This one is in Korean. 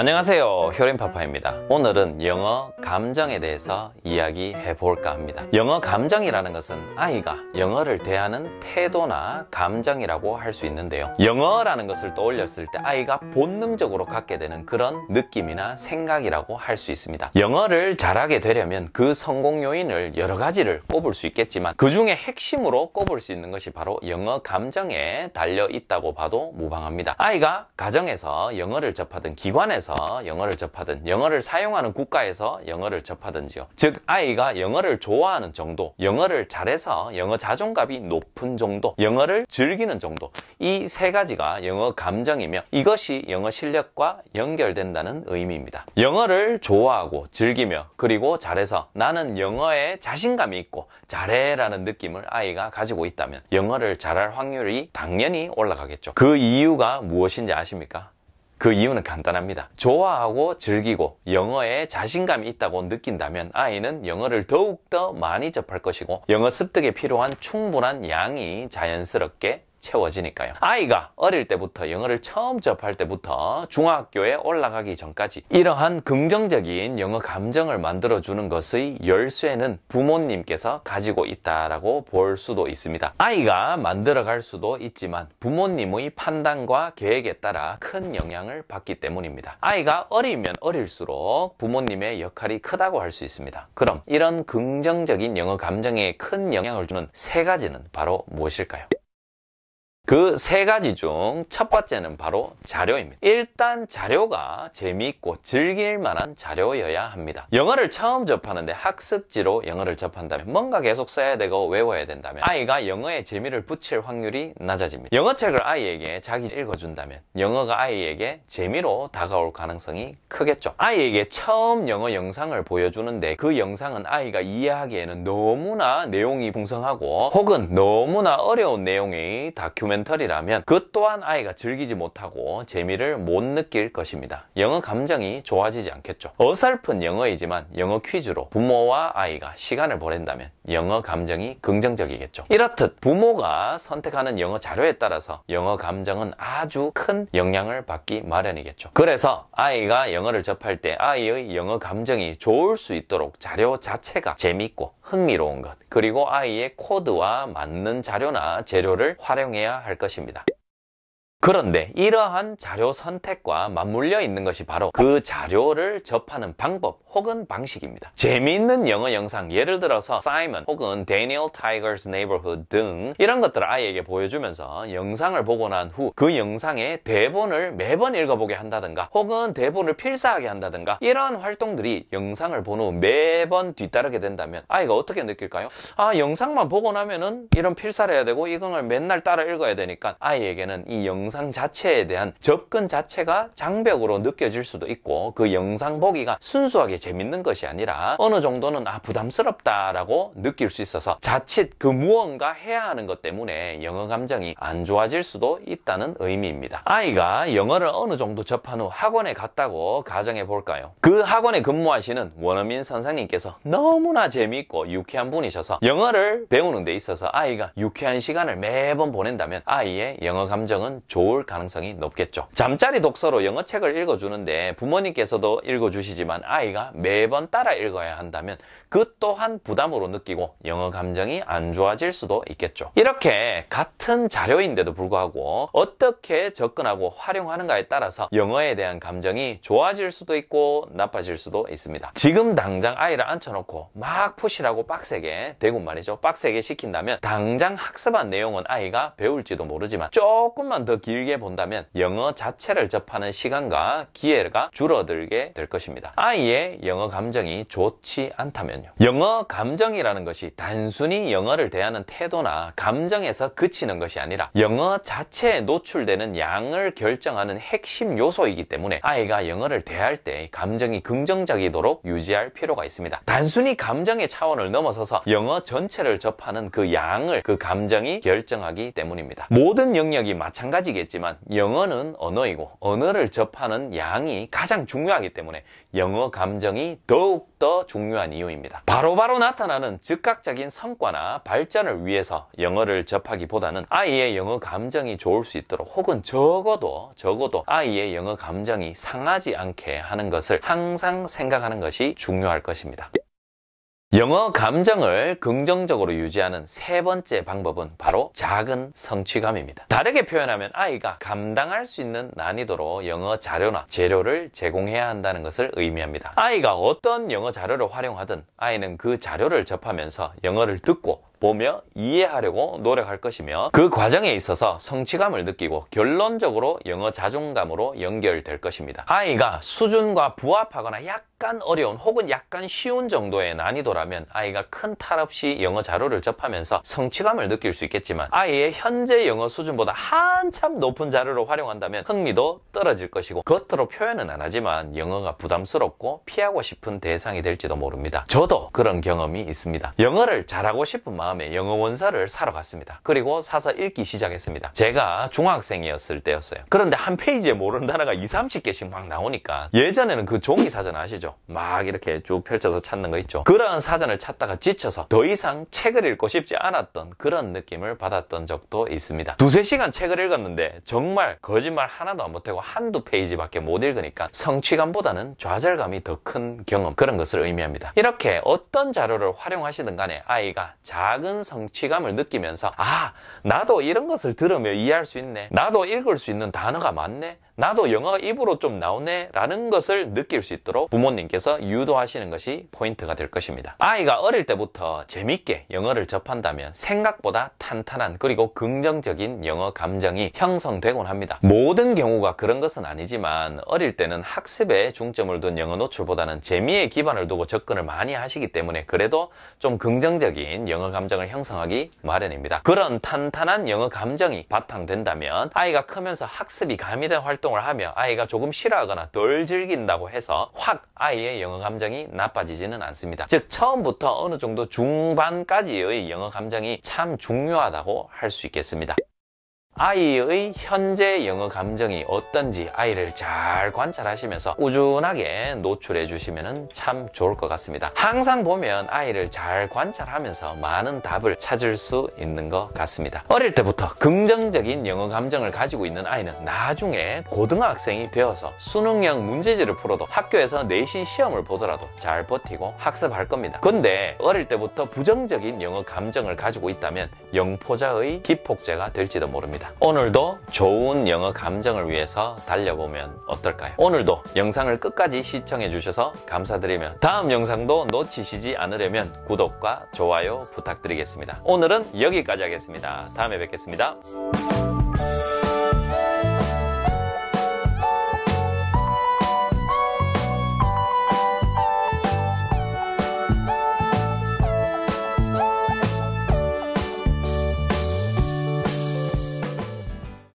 안녕하세요 효린파파입니다 오늘은 영어 감정에 대해서 이야기해 볼까 합니다 영어 감정이라는 것은 아이가 영어를 대하는 태도나 감정이라고 할 수 있는데요 영어라는 것을 떠올렸을 때 아이가 본능적으로 갖게 되는 그런 느낌이나 생각이라고 할 수 있습니다 영어를 잘하게 되려면 그 성공 요인을 여러 가지를 꼽을 수 있겠지만 그 중에 핵심으로 꼽을 수 있는 것이 바로 영어 감정에 달려 있다고 봐도 무방합니다 아이가 가정에서 영어를 접하던 기관에서 나라에서 영어를 접하든 영어를 사용하는 국가에서 영어를 접하든지요. 즉 아이가 영어를 좋아하는 정도, 영어를 잘해서 영어 자존감이 높은 정도, 영어를 즐기는 정도 이 세 가지가 영어 감정이며 이것이 영어 실력과 연결된다는 의미입니다. 영어를 좋아하고 즐기며 그리고 잘해서 나는 영어에 자신감이 있고 잘해라는 느낌을 아이가 가지고 있다면 영어를 잘할 확률이 당연히 올라가겠죠. 그 이유가 무엇인지 아십니까? 그 이유는 간단합니다. 좋아하고 즐기고 영어에 자신감이 있다고 느낀다면 아이는 영어를 더욱더 많이 접할 것이고 영어 습득에 필요한 충분한 양이 자연스럽게 채워지니까요. 아이가 어릴 때부터 영어를 처음 접할 때부터 중학교에 올라가기 전까지 이러한 긍정적인 영어 감정을 만들어주는 것의 열쇠는 부모님께서 가지고 있다라고 볼 수도 있습니다. 아이가 만들어갈 수도 있지만 부모님의 판단과 계획에 따라 큰 영향을 받기 때문입니다. 아이가 어리면 어릴수록 부모님의 역할이 크다고 할 수 있습니다. 그럼 이런 긍정적인 영어 감정에 큰 영향을 주는 세 가지는 바로 무엇일까요? 그세 가지 중 첫 번째는 바로 자료입니다. 일단 자료가 재미있고 즐길 만한 자료여야 합니다. 영어를 처음 접하는데 학습지로 영어를 접한다면 뭔가 계속 써야 되고 외워야 된다면 아이가 영어에 재미를 붙일 확률이 낮아집니다. 영어책을 아이에게 자기 읽어준다면 영어가 아이에게 재미로 다가올 가능성이 크겠죠. 아이에게 처음 영어 영상을 보여주는데 그 영상은 아이가 이해하기에는 너무나 내용이 풍성하고 혹은 너무나 어려운 내용이다큐멘 멘터리라면그 또한 아이가 즐기지 못하고 재미를 못 느낄 것입니다. 영어 감정이 좋아지지 않겠죠. 어설픈 영어이지만 영어 퀴즈로 부모와 아이가 시간을 보낸다면 영어 감정이 긍정적이겠죠. 이렇듯 부모가 선택하는 영어 자료에 따라서 영어 감정은 아주 큰 영향을 받기 마련이겠죠. 그래서 아이가 영어를 접할 때 아이의 영어 감정이 좋을 수 있도록 자료 자체가 재밌고 흥미로운 것 그리고 아이의 코드와 맞는 자료나 재료를 활용해야 할할 것입니다. 그런데 이러한 자료 선택과 맞물려 있는 것이 바로 그 자료를 접하는 방법 혹은 방식입니다. 재미있는 영어 영상 예를 들어서 사이먼 혹은 Daniel Tiger's Neighborhood 등 이런 것들을 아이에게 보여주면서 영상을 보고 난 후 그 영상의 대본을 매번 읽어보게 한다든가 혹은 대본을 필사하게 한다든가 이런 활동들이 영상을 본 후 매번 뒤따르게 된다면 아이가 어떻게 느낄까요? 아 영상만 보고 나면은 이런 필사를 해야 되고 이걸 맨날 따라 읽어야 되니까 아이에게는 이 영상 영상 자체에 대한 접근 자체가 장벽으로 느껴질 수도 있고 그 영상 보기가 순수하게 재밌는 것이 아니라 어느 정도는 아 부담스럽다라고 느낄 수 있어서 자칫 그 무언가 해야 하는 것 때문에 영어 감정이 안 좋아질 수도 있다는 의미입니다. 아이가 영어를 어느 정도 접한 후 학원에 갔다고 가정해 볼까요? 그 학원에 근무하시는 원어민 선생님께서 너무나 재미있고 유쾌한 분이셔서 영어를 배우는 데 있어서 아이가 유쾌한 시간을 매번 보낸다면 아이의 영어 감정은 좋 좋을 가능성이 높겠죠. 잠자리 독서로 영어책을 읽어주는데 부모님께서도 읽어주시지만 아이가 매번 따라 읽어야 한다면 그 또한 부담으로 느끼고 영어 감정이 안 좋아질 수도 있겠죠. 이렇게 같은 자료인데도 불구하고 어떻게 접근하고 활용하는가에 따라서 영어에 대한 감정이 좋아질 수도 있고 나빠질 수도 있습니다. 지금 당장 아이를 앉혀놓고 막 푸시라고 빡세게 대고 말이죠. 빡세게 시킨다면 당장 학습한 내용은 아이가 배울지도 모르지만 조금만 더 길게 본다면 영어 자체를 접하는 시간과 기회가 줄어들게 될 것입니다. 아이의 영어 감정이 좋지 않다면요. 영어 감정이라는 것이 단순히 영어를 대하는 태도나 감정에서 그치는 것이 아니라 영어 자체에 노출되는 양을 결정하는 핵심 요소이기 때문에 아이가 영어를 대할 때 감정이 긍정적이도록 유지할 필요가 있습니다. 단순히 감정의 차원을 넘어서서 영어 전체를 접하는 그 양을 그 감정이 결정하기 때문입니다. 모든 영역이 마찬가지이기 이야기했지만 영어는 언어이고 언어를 접하는 양이 가장 중요하기 때문에 영어 감정이 더욱더 중요한 이유입니다. 바로바로 바로 나타나는 즉각적인 성과나 발전을 위해서 영어를 접하기보다는 아이의 영어 감정이 좋을 수 있도록 혹은 적어도 적어도 아이의 영어 감정이 상하지 않게 하는 것을 항상 생각하는 것이 중요할 것입니다. 영어 감정을 긍정적으로 유지하는 세 번째 방법은 바로 작은 성취감입니다. 다르게 표현하면 아이가 감당할 수 있는 난이도로 영어 자료나 재료를 제공해야 한다는 것을 의미합니다. 아이가 어떤 영어 자료를 활용하든 아이는 그 자료를 접하면서 영어를 듣고 보며 이해하려고 노력할 것이며 그 과정에 있어서 성취감을 느끼고 결론적으로 영어 자존감으로 연결될 것입니다. 아이가 수준과 부합하거나 약간 어려운 혹은 약간 쉬운 정도의 난이도라면 아이가 큰 탈 없이 영어 자료를 접하면서 성취감을 느낄 수 있겠지만 아이의 현재 영어 수준보다 한참 높은 자료를 활용한다면 흥미도 떨어질 것이고 겉으로 표현은 안 하지만 영어가 부담스럽고 피하고 싶은 대상이 될지도 모릅니다. 저도 그런 경험이 있습니다. 영어를 잘하고 싶은 마음 마음에 영어 원서를 사러 갔습니다. 그리고 사서 읽기 시작했습니다. 제가 중학생이었을 때였어요. 그런데 한 페이지에 모르는 단어가 2, 30개씩 막 나오니까 예전에는 그 종이 사전 아시죠? 막 이렇게 쭉 펼쳐서 찾는 거 있죠? 그런 사전을 찾다가 지쳐서 더 이상 책을 읽고 싶지 않았던 그런 느낌을 받았던 적도 있습니다. 두세 시간 책을 읽었는데 정말 거짓말 하나도 안 못하고 한두 페이지밖에 못 읽으니까 성취감보다는 좌절감이 더 큰 경험 그런 것을 의미합니다. 이렇게 어떤 자료를 활용하시든 간에 아이가 작 작은 성취감을 느끼면서 아 나도 이런 것을 들으며 이해할 수 있네 나도 읽을 수 있는 단어가 많네 나도 영어가 입으로 좀 나오네 라는 것을 느낄 수 있도록 부모님께서 유도하시는 것이 포인트가 될 것입니다. 아이가 어릴 때부터 재밌게 영어를 접한다면 생각보다 탄탄한 그리고 긍정적인 영어 감정이 형성되곤 합니다. 모든 경우가 그런 것은 아니지만 어릴 때는 학습에 중점을 둔 영어 노출보다는 재미에 기반을 두고 접근을 많이 하시기 때문에 그래도 좀 긍정적인 영어 감정을 형성하기 마련입니다. 그런 탄탄한 영어 감정이 바탕된다면 아이가 크면서 학습이 가미된 활동 활동을 하며 아이가 조금 싫어하거나 덜 즐긴다고 해서 확 아이의 영어 감정이 나빠지지는 않습니다. 즉 처음부터 어느 정도 중반까지의 영어 감정이 참 중요하다고 할 수 있겠습니다. 아이의 현재 영어 감정이 어떤지 아이를 잘 관찰하시면서 꾸준하게 노출해 주시면 참 좋을 것 같습니다. 항상 보면 아이를 잘 관찰하면서 많은 답을 찾을 수 있는 것 같습니다. 어릴 때부터 긍정적인 영어 감정을 가지고 있는 아이는 나중에 고등학생이 되어서 수능형 문제지를 풀어도 학교에서 내신 시험을 보더라도 잘 버티고 학습할 겁니다. 근데 어릴 때부터 부정적인 영어 감정을 가지고 있다면 영포자의 기폭제가 될지도 모릅니다. 오늘도 좋은 영어 감정을 위해서 달려보면 어떨까요? 오늘도 영상을 끝까지 시청해 주셔서 감사드리며 다음 영상도 놓치시지 않으려면 구독과 좋아요 부탁드리겠습니다. 오늘은 여기까지 하겠습니다. 다음에 뵙겠습니다.